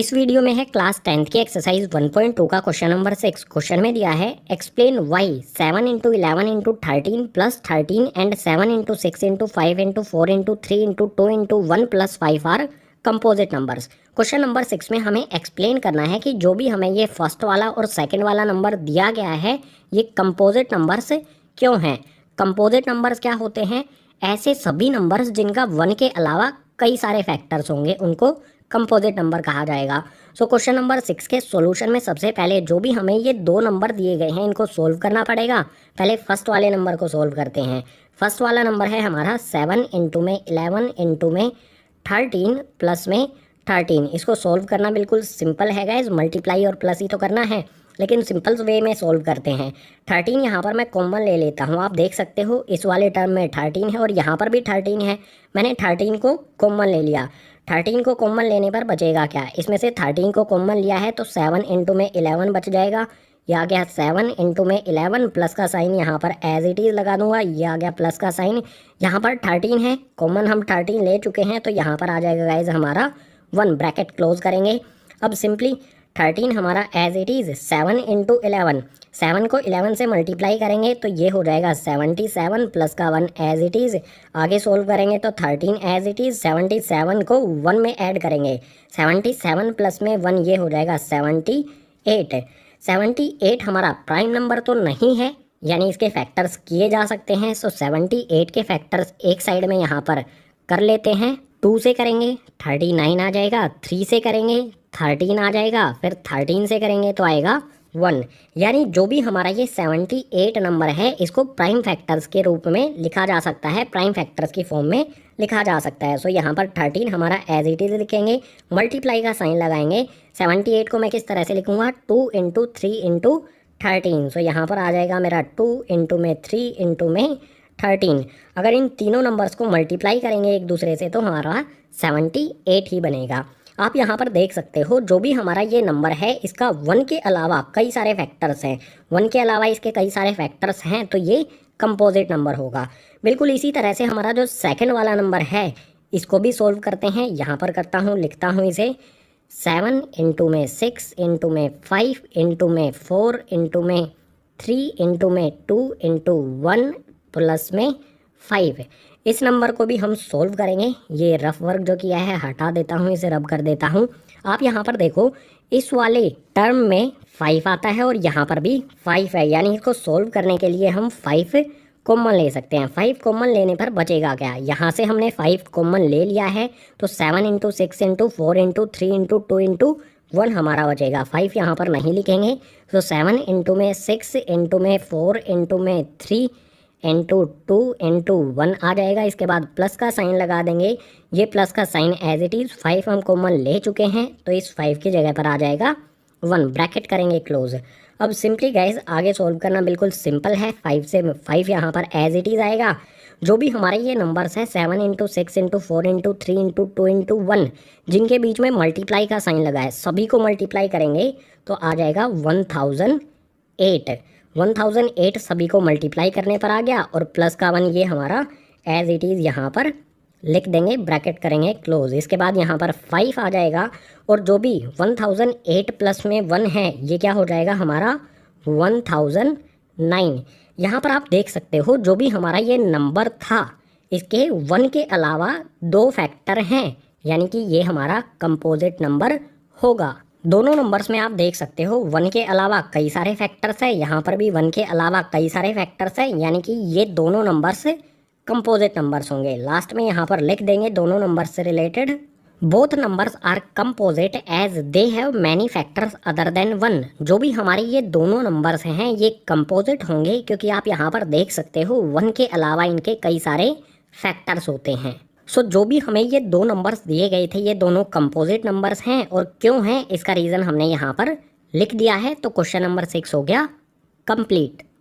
इस वीडियो में है क्लास टेंथ की एक्सरसाइज 1.2 का क्वेश्चन नंबर सिक्स क्वेश्चन में दिया है explain why seven into eleven into thirteen plus thirteen and seven into six into five into four into three into two into one plus five are composite numbers question number six में हमें explain करना है कि जो भी हमें ये first वाला और सेकेंड वाला नंबर दिया गया है ये कंपोजिट नंबर्स क्यों हैं कंपोजिट नंबर्स क्या होते हैं ऐसे सभी नंबर्स जिनका वन के अलावा कई सारे फैक्टर्स होंगे उनको कंपोजिट नंबर कहा जाएगा सो क्वेश्चन नंबर सिक्स के सॉल्यूशन में सबसे पहले जो भी हमें ये दो नंबर दिए गए हैं इनको सोल्व करना पड़ेगा पहले फर्स्ट वाले नंबर को सोल्व करते हैं फर्स्ट वाला नंबर है हमारा सेवन इंटू में इलेवन इंटू में थर्टीन प्लस में थर्टीन इसको सोल्व करना बिल्कुल सिंपल है गाइज मल्टीप्लाई और प्लस ही तो करना है लेकिन सिंपल वे में सॉल्व करते हैं थर्टीन यहाँ पर मैं कॉमन ले लेता हूँ आप देख सकते हो इस वाले टर्म में थर्टीन है और यहाँ पर भी थर्टीन है मैंने थर्टीन को कॉमन ले लिया थर्टीन को कॉमन लेने पर बचेगा क्या इसमें से थर्टीन को कॉमन लिया है तो सेवन इंटू में इलेवन बच जाएगा यह आ गया सेवन इंटू में इलेवन प्लस का साइन यहाँ पर एज इट इज़ लगा दूंगा यह आ गया प्लस का साइन यहाँ पर थर्टीन है कॉमन हम थर्टीन ले चुके हैं तो यहाँ पर आ जाएगा गाइज हमारा वन ब्रैकेट क्लोज करेंगे अब सिंपली थर्टीन हमारा as it is seven into eleven seven को इलेवन से मल्टीप्लाई करेंगे तो ये हो जाएगा सेवनटी सेवन प्लस का वन एज इट इज़ आगे सोल्व करेंगे तो thirteen as it is seventy seven को वन में ऐड करेंगे सेवनटी सेवन प्लस में वन ये हो जाएगा सेवनटी एट सेवनटी एट हमारा प्राइम नंबर तो नहीं है यानी इसके फैक्टर्स किए जा सकते हैं सो सेवेंटी एट के फैक्टर्स एक साइड में यहाँ पर कर लेते हैं टू से करेंगे थर्टी नाइन आ जाएगा थ्री से करेंगे थर्टीन आ जाएगा फिर थर्टीन से करेंगे तो आएगा वन यानी जो भी हमारा ये सेवेंटी एट नंबर है इसको प्राइम फैक्टर्स के रूप में लिखा जा सकता है प्राइम फैक्टर्स की फॉर्म में लिखा जा सकता है सो so, यहाँ पर थर्टीन हमारा एज इट इज़ लिखेंगे मल्टीप्लाई का साइन लगाएंगे सेवेंटी एट को मैं किस तरह से लिखूंगा two into three into thirteen so यहाँ पर आ जाएगा मेरा टू इंटू में थ्री इंटू में थर्टीन अगर इन तीनों नंबर्स को मल्टीप्लाई करेंगे एक दूसरे से तो हमारा सेवेंटी एट ही बनेगा आप यहाँ पर देख सकते हो जो भी हमारा ये नंबर है इसका वन के अलावा कई सारे फैक्टर्स हैं वन के अलावा इसके कई सारे फैक्टर्स हैं तो ये कंपोजिट नंबर होगा बिल्कुल इसी तरह से हमारा जो सेकेंड वाला नंबर है इसको भी सोल्व करते हैं यहाँ पर करता हूँ लिखता हूँ इसे सेवन इंटू में सिक्स इंटू में फाइव इंटू में फोर इंटू में थ्री इंटू में टू इंटू वन प्लस में फाइव है इस नंबर को भी हम सोल्व करेंगे ये रफ वर्क जो किया है हटा देता हूँ इसे रब कर देता हूँ आप यहाँ पर देखो इस वाले टर्म में फाइव आता है और यहाँ पर भी फाइव है यानी इसको सोल्व करने के लिए हम फाइव कॉमन ले सकते हैं फाइव कॉमन लेने पर बचेगा क्या यहाँ से हमने फाइव कॉमन ले लिया है तो seven into six into four into three into two into one हमारा बचेगा फाइव यहाँ पर नहीं लिखेंगे तो सेवन इंटू में सिक्स इंटू में फोर इंटू में three into two into one आ जाएगा इसके बाद प्लस का साइन लगा देंगे ये प्लस का sign as it is five हम कॉमन ले चुके हैं तो इस फाइव की जगह पर आ जाएगा वन ब्रैकेट करेंगे क्लोज अब सिंपली गैस आगे सॉल्व करना बिल्कुल सिंपल है फाइव से फाइव यहाँ पर एज इट इज़ आएगा जो भी हमारे ये नंबर्स हैं seven into six into four into three into two into one जिनके बीच में मल्टीप्लाई का साइन लगा है सभी को मल्टीप्लाई करेंगे तो आ जाएगा वन थाउजेंड एट 1008 सभी को मल्टीप्लाई करने पर आ गया और प्लस का वन ये हमारा एज इट इज़ यहाँ पर लिख देंगे ब्रैकेट करेंगे क्लोज इसके बाद यहाँ पर फाइव आ जाएगा और जो भी 1008 प्लस में वन है ये क्या हो जाएगा हमारा 1009 यहाँ पर आप देख सकते हो जो भी हमारा ये नंबर था इसके वन के अलावा दो फैक्टर हैं यानी कि ये हमारा कंपोजिट नंबर होगा दोनों नंबर्स में आप देख सकते हो वन के अलावा कई सारे फैक्टर्स है यहाँ पर भी वन के अलावा कई सारे फैक्टर्स हैं यानी कि ये दोनों नंबर्स कंपोजिट नंबर्स होंगे लास्ट में यहाँ पर लिख देंगे दोनों नंबर से related both numbers are composite as they have many factors other than one जो भी हमारे ये दोनों नंबर्स हैं ये कंपोजिट होंगे क्योंकि आप यहाँ पर देख सकते हो वन के अलावा इनके कई सारे फैक्टर्स होते हैं सो so, जो भी हमें ये दो नंबर्स दिए गए थे ये दोनों कंपोजिट नंबर्स हैं और क्यों हैं इसका रीज़न हमने यहाँ पर लिख दिया है तो क्वेश्चन नंबर सिक्स हो गया कंप्लीट